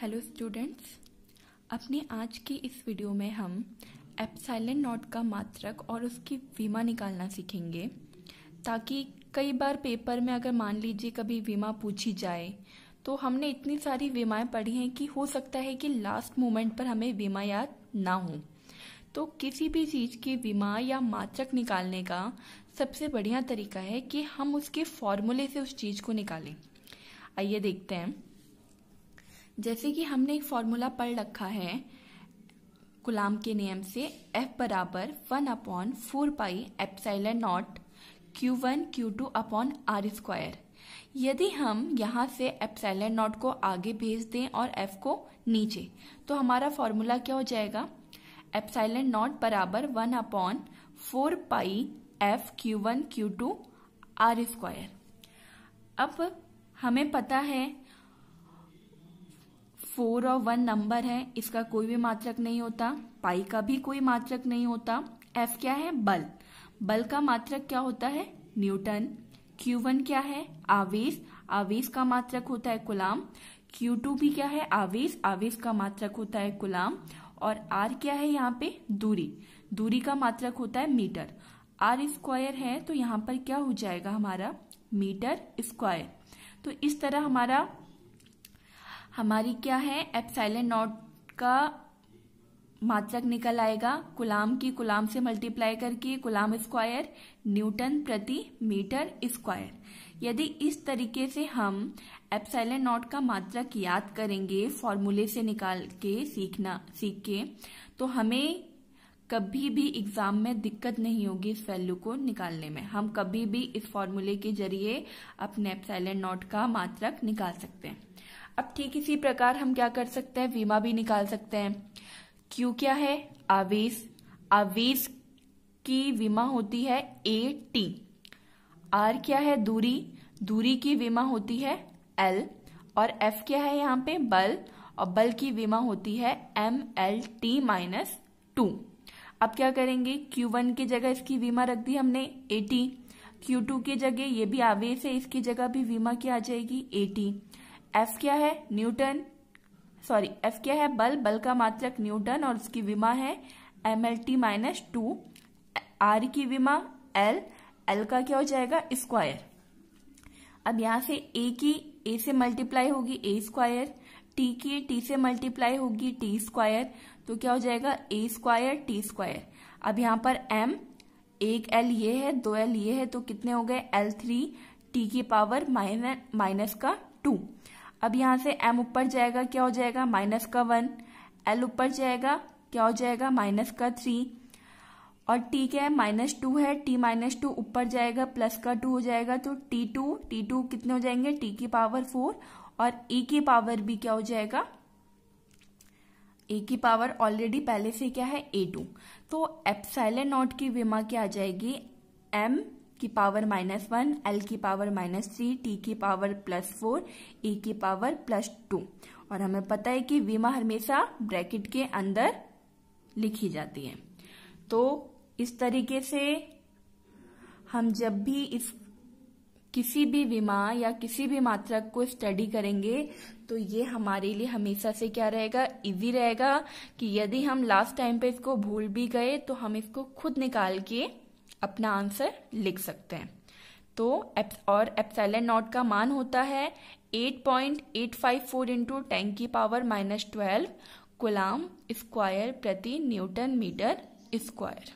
hello students अपने आज की इस वीडियो में हम एप्साइलेंट नॉट का मात्रक और उसकी वीमा निकालना सीखेंगे ताकि कई बार पेपर में अगर मान लीजिए कभी वीमा पूछी जाए तो हमने इतनी सारी वीमाएं पढ़ी हैं कि हो सकता है कि लास्ट मोमेंट पर हमें वीमा याद ना हो तो किसी भी चीज़ की बीमा या मात्रक निकालने का सबसे बढ़िया तरीका है कि हम उसके फॉर्मूले से उस चीज़ को निकालें आइए देखते हैं जैसे कि हमने एक फॉर्मूला पढ़ रखा है गुलाम के नियम से F बराबर one upon four pi epsilon not Q one Q two upon R square यदि हम यहाँ से एपसाइल नॉट को आगे भेज दें और F को नीचे तो हमारा फॉर्मूला क्या हो जाएगा एपसाइल नॉट बराबर one upon four pi F Q one Q two R square अब हमें पता है फोर और वन नंबर है इसका कोई भी मात्रक नहीं होता पाई का भी कोई मात्रक नहीं होता एफ क्या है बल बल का मात्रक क्या होता है न्यूटन क्यू वन क्या है आवेश आवेश का मात्रक होता है गुलाम क्यू टू भी क्या है आवेश आवेश का मात्रक होता है गुलाम और आर क्या है यहाँ पे दूरी दूरी का मात्रक होता है मीटर आर स्क्वायर है तो यहाँ पर क्या हो जाएगा हमारा मीटर स्क्वायर तो इस तरह हमारा हमारी क्या है एपसाइलेंट नॉट का मात्रक निकल आएगा गुलाम की गुलाम से मल्टीप्लाई करके गुलाम स्क्वायर न्यूटन प्रति मीटर स्क्वायर यदि इस तरीके से हम एपसाइलेंट नॉट का मात्रक याद करेंगे फॉर्मूले से निकाल के सीखना सीख के तो हमें कभी भी एग्जाम में दिक्कत नहीं होगी इस वैल्यू को निकालने में हम कभी भी इस फॉर्मूले के जरिए अपने एपसाइलेंट नॉट का मात्रक निकाल सकते हैं अब ठीक इसी प्रकार हम क्या कर सकते हैं वीमा भी निकाल सकते हैं क्यू क्या है आवेश आवेश की वीमा होती है ए टी आर क्या है दूरी दूरी की वीमा होती है एल और एफ क्या है यहाँ पे बल और बल की वीमा होती है M L T minus two अब क्या करेंगे क्यू वन की जगह इसकी वीमा रख दी हमने एटी क्यू टू की जगह ये भी आवेश है इसकी जगह भी वीमा क्या आ जाएगी एटी एफ क्या है न्यूटन सॉरी एफ क्या है बल बल का मात्रक न्यूटन और उसकी विमा है M L T minus two R की विमा एल एल का क्या हो जाएगा स्क्वायर अब यहाँ से ए की ए से मल्टीप्लाई होगी ए स्क्वायर टी की टी से मल्टीप्लाई होगी टी स्क्वायर तो क्या हो जाएगा ए स्क्वायर टी स्क्वायर अब यहाँ पर एम एक एल ये है दो एल ये है तो कितने हो गए एल थ्री टी की पावर माइनस माइनस का टू अब यहाँ से m ऊपर जाएगा क्या हो जाएगा माइनस का वन l ऊपर जाएगा क्या हो जाएगा माइनस का थ्री और t क्या है माइनस टू है t माइनस टू ऊपर जाएगा प्लस का टू हो जाएगा तो t2 टू टी टू कितने हो जाएंगे t की पावर फोर और e की पावर भी क्या हो जाएगा ए e की पावर ऑलरेडी पहले से क्या है ए टू तो एप्साइलन नॉट की विमा क्या आ जाएगी एम की पावर माइनस वन एल की पावर माइनस थ्री टी की पावर प्लस फोर ए की पावर प्लस टू और हमें पता है कि विमा हमेशा ब्रैकेट के अंदर लिखी जाती है तो इस तरीके से हम जब भी इस किसी भी विमा या किसी भी मात्रक को स्टडी करेंगे तो ये हमारे लिए हमेशा से क्या रहेगा इजी रहेगा कि यदि हम लास्ट टाइम पे इसको भूल भी गए तो हम इसको खुद निकाल के अपना आंसर लिख सकते हैं तो और एप्सैलन नॉट का मान होता है 8.854 point eight five four into ten की पावर माइनस ट्वेल्व गुलाम स्क्वायर प्रति न्यूटन मीटर स्क्वायर